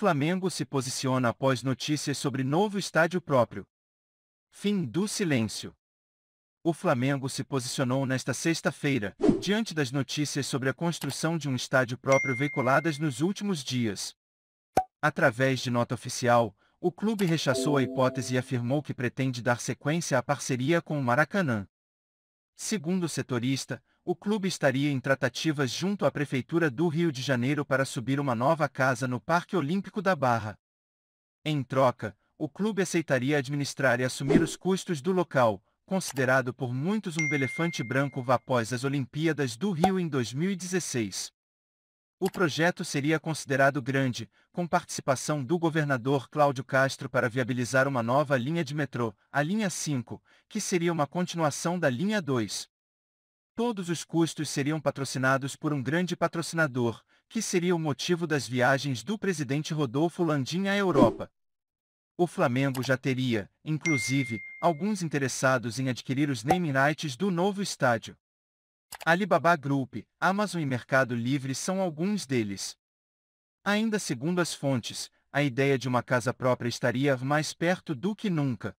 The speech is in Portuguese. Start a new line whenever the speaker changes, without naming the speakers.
Flamengo se posiciona após notícias sobre novo estádio próprio. Fim do silêncio. O Flamengo se posicionou nesta sexta-feira, diante das notícias sobre a construção de um estádio próprio veiculadas nos últimos dias. Através de nota oficial, o clube rechaçou a hipótese e afirmou que pretende dar sequência à parceria com o Maracanã. Segundo o setorista, o clube estaria em tratativas junto à Prefeitura do Rio de Janeiro para subir uma nova casa no Parque Olímpico da Barra. Em troca, o clube aceitaria administrar e assumir os custos do local, considerado por muitos um elefante branco após as Olimpíadas do Rio em 2016. O projeto seria considerado grande, com participação do governador Cláudio Castro para viabilizar uma nova linha de metrô, a linha 5, que seria uma continuação da linha 2. Todos os custos seriam patrocinados por um grande patrocinador, que seria o motivo das viagens do presidente Rodolfo Landim à Europa. O Flamengo já teria, inclusive, alguns interessados em adquirir os naming rights do novo estádio. Alibaba Group, Amazon e Mercado Livre são alguns deles. Ainda segundo as fontes, a ideia de uma casa própria estaria mais perto do que nunca.